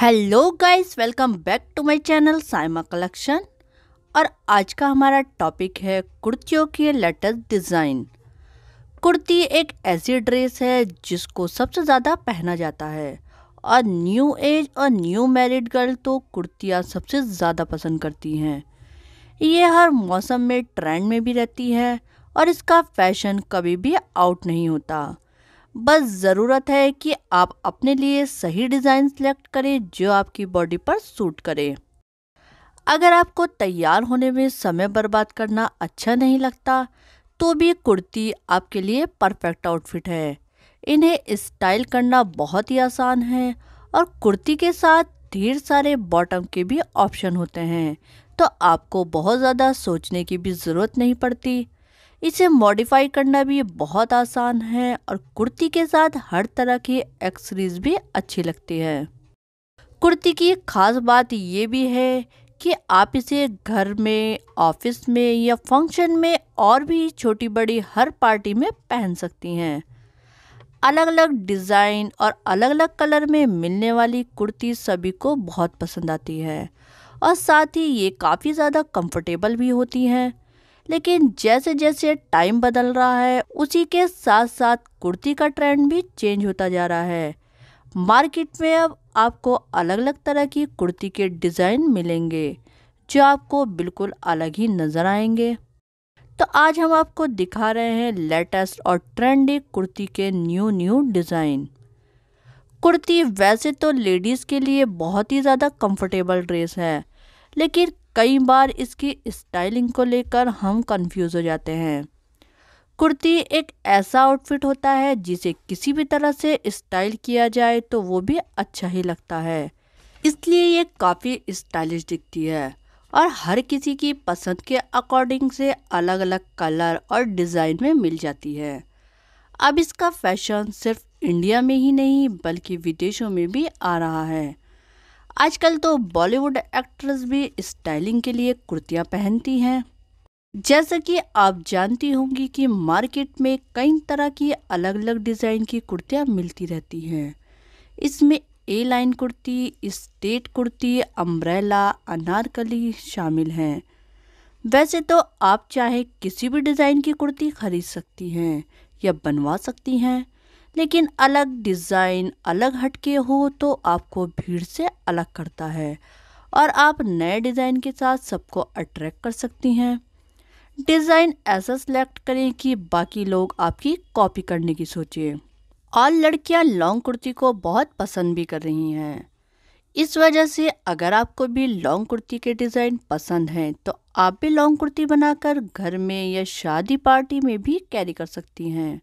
hello guys welcome back to my channel Saima collection और आज का हमारा टॉपिक है कुर्तियों के लेटेस्ट डिज़ाइन कुर्ती एक ऐसी ड्रेस है जिसको सबसे ज़्यादा पहना जाता है और न्यू एज और न्यू मैरिड गर्ल तो कुर्तियाँ सबसे ज़्यादा पसंद करती हैं ये हर मौसम में ट्रेंड में भी रहती है और इसका फैशन कभी भी आउट नहीं होता बस ज़रूरत है कि आप अपने लिए सही डिज़ाइन सेलेक्ट करें जो आपकी बॉडी पर सूट करें अगर आपको तैयार होने में समय बर्बाद करना अच्छा नहीं लगता तो भी कुर्ती आपके लिए परफेक्ट आउटफिट है इन्हें स्टाइल करना बहुत ही आसान है और कुर्ती के साथ ढेर सारे बॉटम के भी ऑप्शन होते हैं तो आपको बहुत ज़्यादा सोचने की भी ज़रूरत नहीं पड़ती इसे मॉडिफाई करना भी बहुत आसान है और कुर्ती के साथ हर तरह की एक्सरीज भी अच्छी लगती है कुर्ती की खास बात ये भी है कि आप इसे घर में ऑफिस में या फंक्शन में और भी छोटी बड़ी हर पार्टी में पहन सकती हैं अलग अलग डिज़ाइन और अलग अलग कलर में मिलने वाली कुर्ती सभी को बहुत पसंद आती है और साथ ही ये काफ़ी ज़्यादा कंफर्टेबल भी होती हैं लेकिन जैसे जैसे टाइम बदल रहा है उसी के साथ साथ कुर्ती का ट्रेंड भी चेंज होता जा रहा है मार्केट में अब आपको अलग अलग तरह की कुर्ती के डिज़ाइन मिलेंगे जो आपको बिल्कुल अलग ही नज़र आएंगे तो आज हम आपको दिखा रहे हैं लेटेस्ट और ट्रेंडी कुर्ती के न्यू न्यू डिज़ाइन कुर्ती वैसे तो लेडीज़ के लिए बहुत ही ज़्यादा कंफर्टेबल ड्रेस है लेकिन कई बार इसकी स्टाइलिंग को लेकर हम कंफ्यूज हो जाते हैं कुर्ती एक ऐसा आउटफिट होता है जिसे किसी भी तरह से स्टाइल किया जाए तो वो भी अच्छा ही लगता है इसलिए ये काफ़ी स्टाइलिश दिखती है और हर किसी की पसंद के अकॉर्डिंग से अलग अलग कलर और डिज़ाइन में मिल जाती है अब इसका फैशन सिर्फ इंडिया में ही नहीं बल्कि विदेशों में भी आ रहा है आजकल तो बॉलीवुड एक्ट्रेस भी स्टाइलिंग के लिए कुर्तियाँ पहनती हैं जैसा कि आप जानती होंगी कि मार्केट में कई तरह की अलग अलग डिज़ाइन की कुर्तियाँ मिलती रहती हैं इसमें A line kurti straight kurti umbrella Anarkali शामिल हैं वैसे तो आप चाहे किसी भी डिज़ाइन की कुर्ती खरीद सकती हैं या बनवा सकती हैं लेकिन अलग डिज़ाइन अलग हटके हो तो आपको भीड़ से अलग करता है और आप नए डिज़ाइन के साथ सबको अट्रैक्ट कर सकती हैं डिज़ाइन ऐसा सिलेक्ट करें कि बाकी लोग आपकी कॉपी करने की सोचें और लड़कियां लॉन्ग कुर्ती को बहुत पसंद भी कर रही हैं इस वजह से अगर आपको भी लॉन्ग कुर्ती के डिज़ाइन पसंद हैं तो आप भी लॉन्ग कुर्ती बनाकर घर में या शादी पार्टी में भी कैरी कर सकती हैं